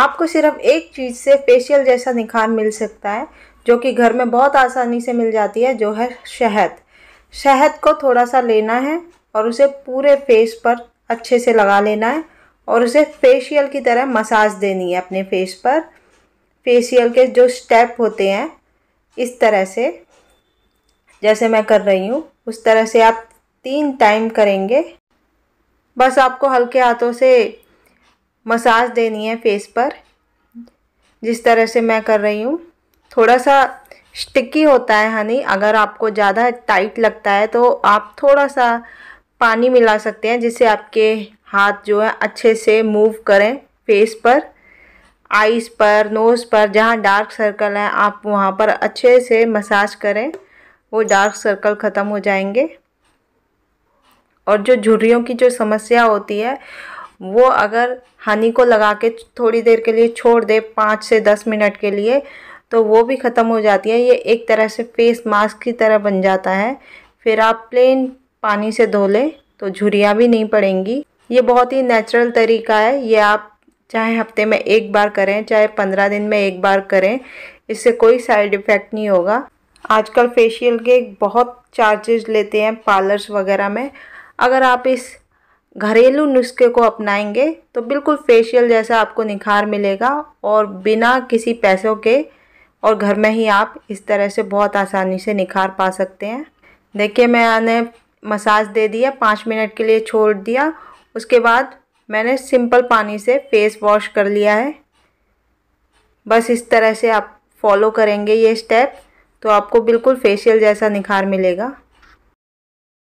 आपको सिर्फ एक चीज़ से फेशियल जैसा निखार मिल सकता है जो कि घर में बहुत आसानी से मिल जाती है जो है शहद शहद को थोड़ा सा लेना है और उसे पूरे फेस पर अच्छे से लगा लेना है और उसे फेशियल की तरह मसाज देनी है अपने फेस पर फेशियल के जो स्टेप होते हैं इस तरह से जैसे मैं कर रही हूँ उस तरह से आप तीन टाइम करेंगे बस आपको हल्के हाथों से मसाज देनी है फेस पर जिस तरह से मैं कर रही हूँ थोड़ा सा स्टिकी होता है हनी अगर आपको ज़्यादा टाइट लगता है तो आप थोड़ा सा पानी मिला सकते हैं जिससे आपके हाथ जो है अच्छे से मूव करें फेस पर आइज़ पर नोज़ पर जहाँ डार्क सर्कल है आप वहाँ पर अच्छे से मसाज करें वो डार्क सर्कल ख़त्म हो जाएंगे और जो झुर्रियों की जो समस्या होती है वो अगर हनी को लगा के थोड़ी देर के लिए छोड़ दे पाँच से दस मिनट के लिए तो वो भी ख़त्म हो जाती है ये एक तरह से फेस मास्क की तरह बन जाता है फिर आप प्लेन पानी से धो लें तो झुरियाँ भी नहीं पड़ेंगी ये बहुत ही नेचुरल तरीका है ये आप चाहे हफ्ते में एक बार करें चाहे पंद्रह दिन में एक बार करें इससे कोई साइड इफ़ेक्ट नहीं होगा आजकल फेशियल के बहुत चार्जेस लेते हैं पार्लर्स वगैरह में अगर आप इस घरेलू नुस्खे को अपनाएंगे तो बिल्कुल फेशियल जैसा आपको निखार मिलेगा और बिना किसी पैसों के और घर में ही आप इस तरह से बहुत आसानी से निखार पा सकते हैं देखिए मैंने मसाज दे दिया पाँच मिनट के लिए छोड़ दिया उसके बाद मैंने सिंपल पानी से फेस वॉश कर लिया है बस इस तरह से आप फॉलो करेंगे ये स्टेप तो आपको बिल्कुल फेशियल जैसा निखार मिलेगा